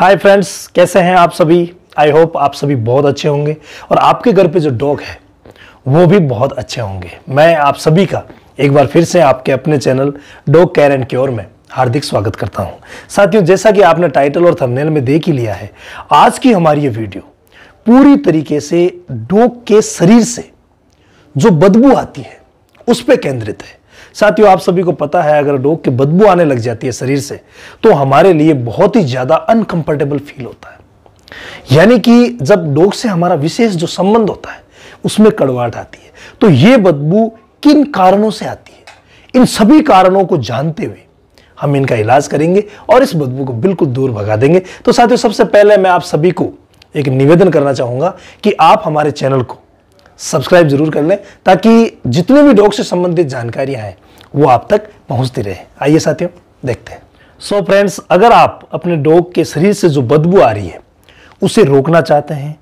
hi friends कैसे हैं आप सभी आई होप आप सभी बहुत अच्छे होंगे और आपके घर पे जो डॉग है वो भी बहुत अच्छे होंगे मैं आप सभी का एक बार फिर से आपके अपने channel dog care and cure में हार्दिक स्वागत करता हूं साथियों जैसा कि आपने टाइटल और थंबनेल में देख ही लिया है आज की हमारी ये वीडियो पूरी तरीके से डॉग के शरीर से जो बदबू आती है उस पर केंद्रित है साथियों आप सभी को पता है अगर डॉग की बदबू आने लग जाती है शरीर से तो हमारे लिए बहुत ही ज़्यादा अनकंफर्टेबल फील होता है यानी कि जब डॉग से हमारा विशेष जो संबंध होता है उसमें कड़वाहट आती है तो ये बदबू किन कारणों से आती है इन सभी कारणों को जानते हुए हम इनका इलाज करेंगे और इस बदबू को बिल्कुल दूर भगा देंगे तो साथियों सबसे पहले मैं आप सभी को एक निवेदन करना चाहूंगा कि आप हमारे चैनल को सब्सक्राइब जरूर कर लें ताकि जितने भी डॉग से संबंधित जानकारियां हैं वो आप तक पहुंचती रहे आइए साथियों देखते हैं सो so फ्रेंड्स अगर आप अपने डॉग के शरीर से जो बदबू आ रही है उसे रोकना चाहते हैं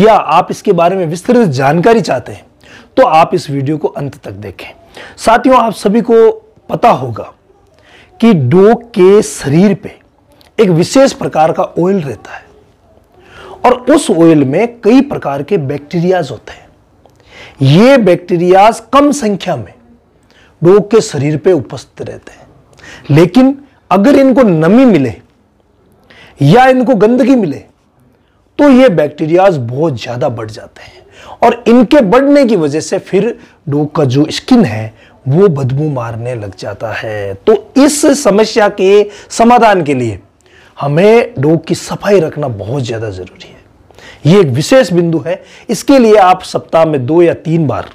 या आप इसके बारे में विस्तृत जानकारी चाहते हैं तो आप इस वीडियो को अंत तक देखें साथियों आप सभी को पता होगा कि डोग के शरीर पे एक विशेष प्रकार का ऑयल रहता है और उस ऑयल में कई प्रकार के बैक्टीरियाज होते हैं ये बैक्टीरियाज कम संख्या में रोग के शरीर पे उपस्थित रहते हैं लेकिन अगर इनको नमी मिले या इनको गंदगी मिले तो ये बैक्टीरियाज बहुत ज़्यादा बढ़ जाते हैं और इनके बढ़ने की वजह से फिर डोग का जो स्किन है वो बदबू मारने लग जाता है तो इस समस्या के समाधान के लिए हमें डोग की सफाई रखना बहुत ज़्यादा ज़रूरी है ये एक विशेष बिंदु है इसके लिए आप सप्ताह में दो या तीन बार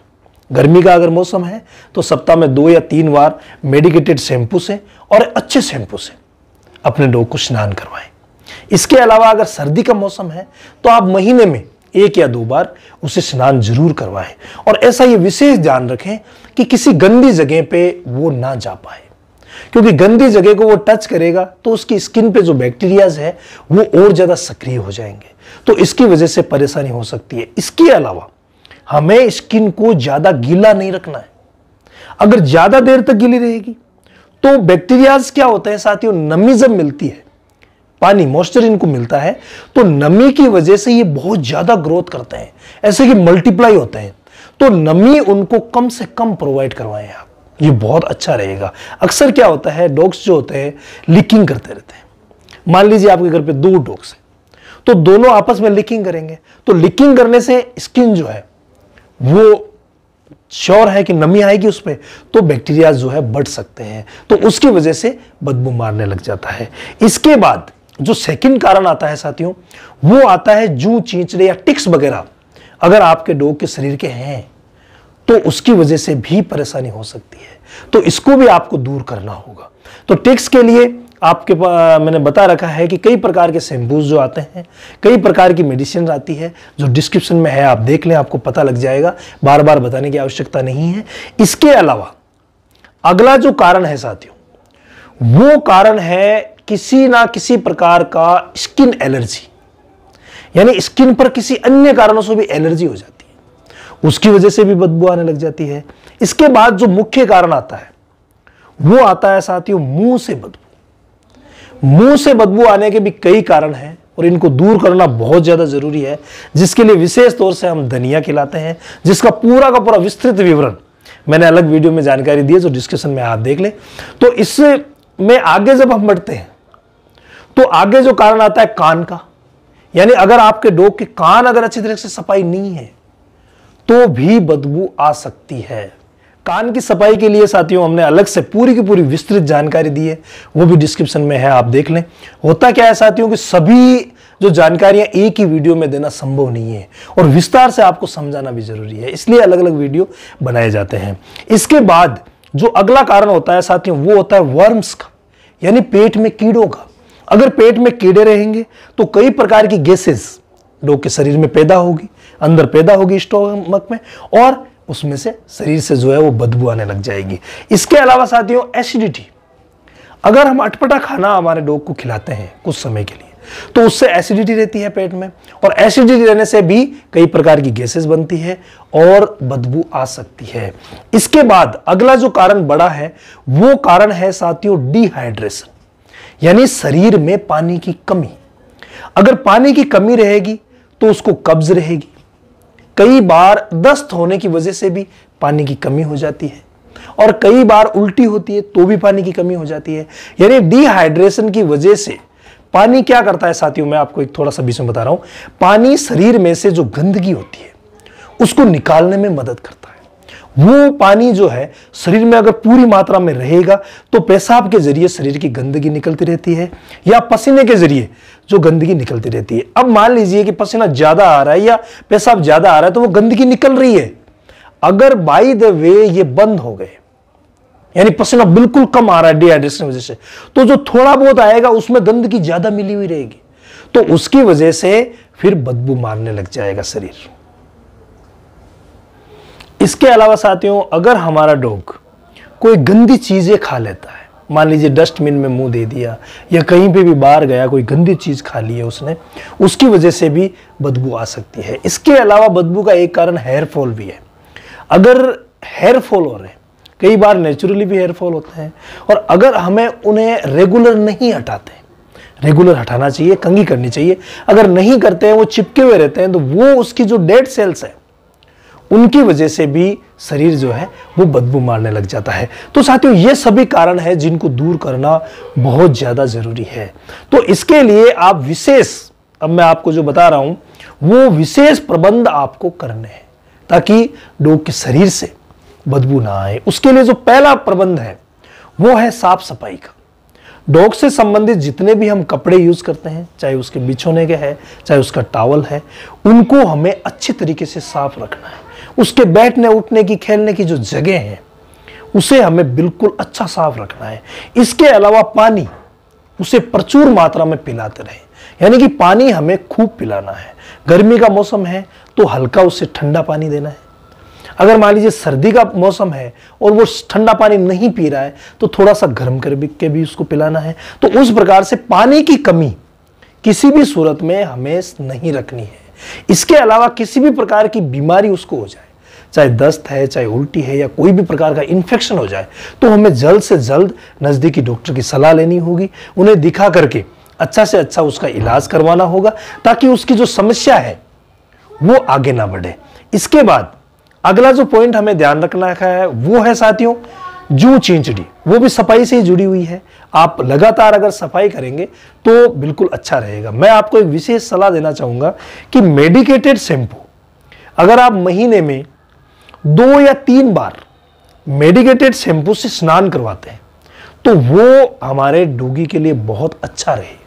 गर्मी का अगर मौसम है तो सप्ताह में दो या तीन बार मेडिकेटेड शैम्पू से और अच्छे शैम्पू से अपने डॉग को स्नान करवाएं इसके अलावा अगर सर्दी का मौसम है तो आप महीने में एक या दो बार उसे स्नान जरूर करवाएं और ऐसा ये विशेष ध्यान रखें कि किसी गंदी जगह पे वो ना जा पाए क्योंकि गंदी जगह को वो टच करेगा तो उसकी स्किन पे जो बैक्टीरियाज है वो और ज़्यादा सक्रिय हो जाएंगे तो इसकी वजह से परेशानी हो सकती है इसके अलावा हमें स्किन को ज़्यादा गीला नहीं रखना है अगर ज़्यादा देर तक गीली रहेगी तो बैक्टीरियाज क्या होते हैं साथियों नमी जब मिलती है पानी मॉइस्चर इनको मिलता है तो नमी की वजह से ये बहुत ज़्यादा ग्रोथ करते हैं ऐसे कि मल्टीप्लाई होते हैं तो नमी उनको कम से कम प्रोवाइड करवाएं आप ये बहुत अच्छा रहेगा अक्सर क्या होता है डॉग्स जो होते हैं लिकिंग करते रहते हैं मान लीजिए आपके घर पे दो डॉग्स हैं तो दोनों आपस में लिकिंग करेंगे तो लिकिंग करने से स्किन जो है वो श्योर है कि नमी आएगी उसमें तो बैक्टीरिया जो है बढ़ सकते हैं तो उसकी वजह से बदबू मारने लग जाता है इसके बाद जो सेकंड कारण आता है साथियों वो आता है जू चींचड़े या टिक्स वगैरह अगर आपके डॉग के शरीर के हैं तो उसकी वजह से भी परेशानी हो सकती है तो इसको भी आपको दूर करना होगा तो टिक्स के लिए आपके मैंने बता रखा है कि कई प्रकार के शैम्पूज जो आते हैं कई प्रकार की मेडिसिन आती है जो डिस्क्रिप्शन में है आप देख लें आपको पता लग जाएगा बार बार बताने की आवश्यकता नहीं है इसके अलावा अगला जो कारण है साथियों वो कारण है किसी ना किसी प्रकार का स्किन एलर्जी यानी स्किन पर किसी अन्य कारणों से भी एलर्जी हो जाती है उसकी वजह से भी बदबू आने लग जाती है इसके बाद जो मुख्य कारण आता है वो आता है साथियों मुंह से बदबू मुंह से बदबू आने के भी कई कारण हैं और इनको दूर करना बहुत ज़्यादा ज़रूरी है जिसके लिए विशेष तौर से हम धनिया खिलाते हैं जिसका पूरा का पूरा विस्तृत विवरण मैंने अलग वीडियो में जानकारी दी है जो डिस्क्रिप्शन में आप देख लें तो इससे में आगे जब हम बढ़ते हैं तो आगे जो कारण आता है कान का यानी अगर आपके डोग के कान अगर अच्छी तरह से सफाई नहीं है तो भी बदबू आ सकती है कान की सफाई के लिए साथियों हमने अलग से पूरी की पूरी विस्तृत जानकारी दी है वो भी डिस्क्रिप्शन में है आप देख लें होता क्या है साथियों कि सभी जो जानकारियां एक ही वीडियो में देना संभव नहीं है और विस्तार से आपको समझाना भी जरूरी है इसलिए अलग अलग वीडियो बनाए जाते हैं इसके बाद जो अगला कारण होता है साथियों वो होता है वर्म्स का यानी पेट में कीड़ों का अगर पेट में कीड़े रहेंगे तो कई प्रकार की गैसेस लोग के शरीर में पैदा होगी अंदर पैदा होगी स्टोमक में और उसमें से शरीर से जो है वो बदबू आने लग जाएगी इसके अलावा साथियों एसिडिटी अगर हम अटपटा खाना हमारे डोग को खिलाते हैं कुछ समय के लिए तो उससे एसिडिटी रहती है पेट में और एसिडिटी रहने से भी कई प्रकार की गैसेस बनती है और बदबू आ सकती है इसके बाद अगला जो कारण बड़ा है वो कारण है साथियों डिहाइड्रेशन यानी शरीर में पानी की कमी अगर पानी की कमी रहेगी तो उसको कब्ज रहेगी कई बार दस्त होने की वजह से भी पानी की कमी हो जाती है और कई बार उल्टी होती है तो भी पानी की कमी हो जाती है यानी डिहाइड्रेशन की वजह से पानी क्या करता है साथियों मैं आपको एक थोड़ा सा बीच में बता रहा हूं पानी शरीर में से जो गंदगी होती है उसको निकालने में मदद करता है वो पानी जो है शरीर में अगर पूरी मात्रा में रहेगा तो पेशाब के जरिए शरीर की गंदगी निकलती रहती है या पसीने के जरिए जो गंदगी निकलती रहती है अब मान लीजिए कि पसीना ज़्यादा आ रहा है या पेशाब ज़्यादा आ रहा है तो वो गंदगी निकल रही है अगर बाई द वे ये बंद हो गए यानी पसीना बिल्कुल कम आ रहा है डिहाइड्रेशन की वजह से तो जो थोड़ा बहुत आएगा उसमें गंदगी ज़्यादा मिली हुई रहेगी तो उसकी वजह से फिर बदबू मारने लग जाएगा शरीर इसके अलावा साथियों अगर हमारा डॉग कोई गंदी चीज़ें खा लेता है मान लीजिए डस्टबिन में मुंह दे दिया या कहीं पे भी बाहर गया कोई गंदी चीज़ खा ली है उसने उसकी वजह से भी बदबू आ सकती है इसके अलावा बदबू का एक कारण हेयर फॉल भी है अगर हेयर फॉल हो रहे हैं कई बार नेचुरली भी हेयर फॉल होते हैं और अगर हमें उन्हें रेगुलर नहीं हटाते रेगुलर हटाना चाहिए कंगी करनी चाहिए अगर नहीं करते हैं वो चिपके हुए रहते हैं तो वो उसकी जो डेड सेल्स है उनकी वजह से भी शरीर जो है वो बदबू मारने लग जाता है तो साथियों ये सभी कारण है जिनको दूर करना बहुत ज़्यादा ज़रूरी है तो इसके लिए आप विशेष अब मैं आपको जो बता रहा हूं वो विशेष प्रबंध आपको करने हैं ताकि डोग के शरीर से बदबू ना आए उसके लिए जो पहला प्रबंध है वो है साफ सफाई का डॉग से संबंधित जितने भी हम कपड़े यूज करते हैं चाहे उसके बिछोने के है चाहे उसका टावल है उनको हमें अच्छे तरीके से साफ रखना है उसके बैठने उठने की खेलने की जो जगह है उसे हमें बिल्कुल अच्छा साफ रखना है इसके अलावा पानी उसे प्रचुर मात्रा में पिलाते रहे यानी कि पानी हमें खूब पिलाना है गर्मी का मौसम है तो हल्का उसे ठंडा पानी देना है अगर मान लीजिए सर्दी का मौसम है और वो ठंडा पानी नहीं पी रहा है तो थोड़ा सा गर्म कर के भी उसको पिलाना है तो उस प्रकार से पानी की कमी किसी भी सूरत में हमें नहीं रखनी है इसके अलावा किसी भी प्रकार की बीमारी उसको हो जाए चाहे दस्त है चाहे उल्टी है या कोई भी प्रकार का इन्फेक्शन हो जाए तो हमें जल्द से जल्द नज़दीकी डॉक्टर की सलाह लेनी होगी उन्हें दिखा करके अच्छा से अच्छा उसका इलाज करवाना होगा ताकि उसकी जो समस्या है वो आगे ना बढ़े इसके बाद अगला जो पॉइंट हमें ध्यान रखना है वो है साथियों जू चिंचड़ी वो भी सफाई से ही जुड़ी हुई है आप लगातार अगर सफाई करेंगे तो बिल्कुल अच्छा रहेगा मैं आपको एक विशेष सलाह देना चाहूँगा कि मेडिकेटेड शैम्पू अगर आप महीने में दो या तीन बार मेडिकेटेड शैम्पू से स्नान करवाते हैं तो वो हमारे डोगी के लिए बहुत अच्छा रहेगा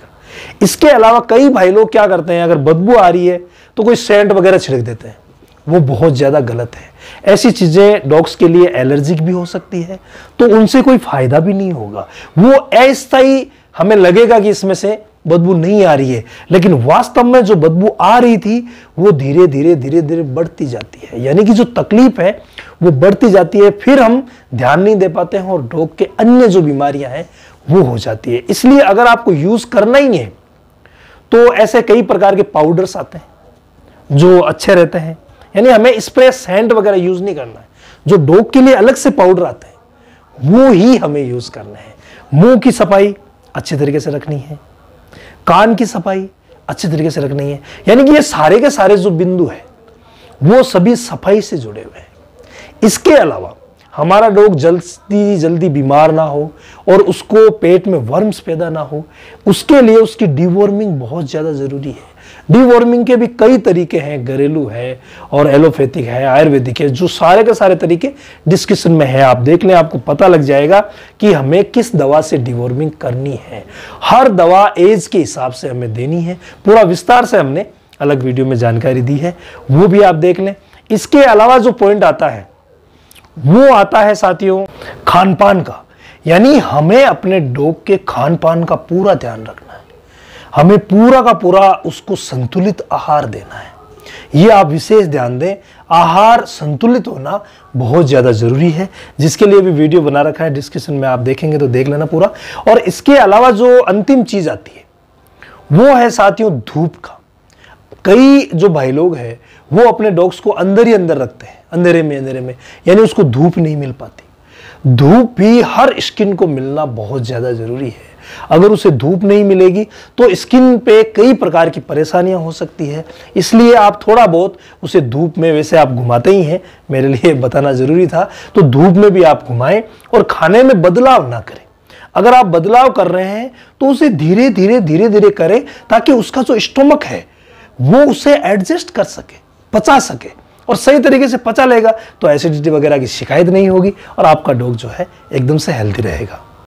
इसके अलावा कई भाई लोग क्या करते हैं अगर बदबू आ रही है तो कोई सेंट वगैरह छिड़क देते हैं वो बहुत ज़्यादा गलत है ऐसी चीज़ें डॉग्स के लिए एलर्जिक भी हो सकती है तो उनसे कोई फायदा भी नहीं होगा वो अस्थाई हमें लगेगा कि इसमें से बदबू नहीं आ रही है लेकिन वास्तव में जो बदबू आ रही थी वो धीरे धीरे धीरे धीरे बढ़ती जाती है यानी कि जो तकलीफ है वो बढ़ती जाती है फिर हम ध्यान नहीं दे पाते हैं और डॉग के अन्य जो बीमारियां हैं वो हो जाती है इसलिए अगर आपको यूज करना ही है तो ऐसे कई प्रकार के पाउडर्स आते हैं जो अच्छे रहते हैं यानी हमें स्प्रेस हैंड वगैरह यूज नहीं करना है जो डोग के लिए अलग से पाउडर आते हैं वो ही हमें यूज करना है मुंह की सफाई अच्छे तरीके से रखनी है कान की सफाई अच्छे तरीके से रखनी है यानी कि ये सारे के सारे जो बिंदु है वो सभी सफाई से जुड़े हुए हैं इसके अलावा हमारा डोग जल्दी जल्दी बीमार ना हो और उसको पेट में वर्म्स पैदा ना हो उसके लिए उसकी डिवॉर्मिंग बहुत ज़्यादा ज़रूरी है डीवॉर्मिंग के भी कई तरीके हैं घरेलू है और एलोपैथिक है आयुर्वेदिक है जो सारे के सारे तरीके डिस्क्रिप्शन में है आप देख लें आपको पता लग जाएगा कि हमें किस दवा से डिवॉर्मिंग करनी है हर दवा एज के हिसाब से हमें देनी है पूरा विस्तार से हमने अलग वीडियो में जानकारी दी है वो भी आप देख लें इसके अलावा जो पॉइंट आता है वो आता है साथियों खान पान का यानी हमें अपने डॉग के खान पान का पूरा ध्यान रखना है हमें पूरा का पूरा उसको संतुलित आहार देना है ये आप विशेष ध्यान दें आहार संतुलित होना बहुत ज़्यादा ज़रूरी है जिसके लिए भी वीडियो बना रखा है डिस्क्रिप्शन में आप देखेंगे तो देख लेना पूरा और इसके अलावा जो अंतिम चीज़ आती है वो है साथियों धूप का कई जो भाई लोग हैं वो अपने डॉग्स को अंदर ही अंदर रखते हैं अंधेरे में अंधेरे में यानी उसको धूप नहीं मिल पाती धूप भी हर स्किन को मिलना बहुत ज़्यादा ज़रूरी है अगर उसे धूप नहीं मिलेगी तो स्किन पे कई प्रकार की परेशानियां हो सकती है इसलिए आप थोड़ा बहुत उसे धूप में वैसे आप घुमाते ही हैं मेरे लिए बताना ज़रूरी था तो धूप में भी आप घुमाएं और खाने में बदलाव ना करें अगर आप बदलाव कर रहे हैं तो उसे धीरे धीरे धीरे धीरे करें ताकि उसका जो स्टोमक है वो उसे एडजस्ट कर सके पचा सके और सही तरीके से पचा लेगा तो एसिडिटी वगैरह की शिकायत नहीं होगी और आपका डॉग जो है एकदम से हेल्थी रहेगा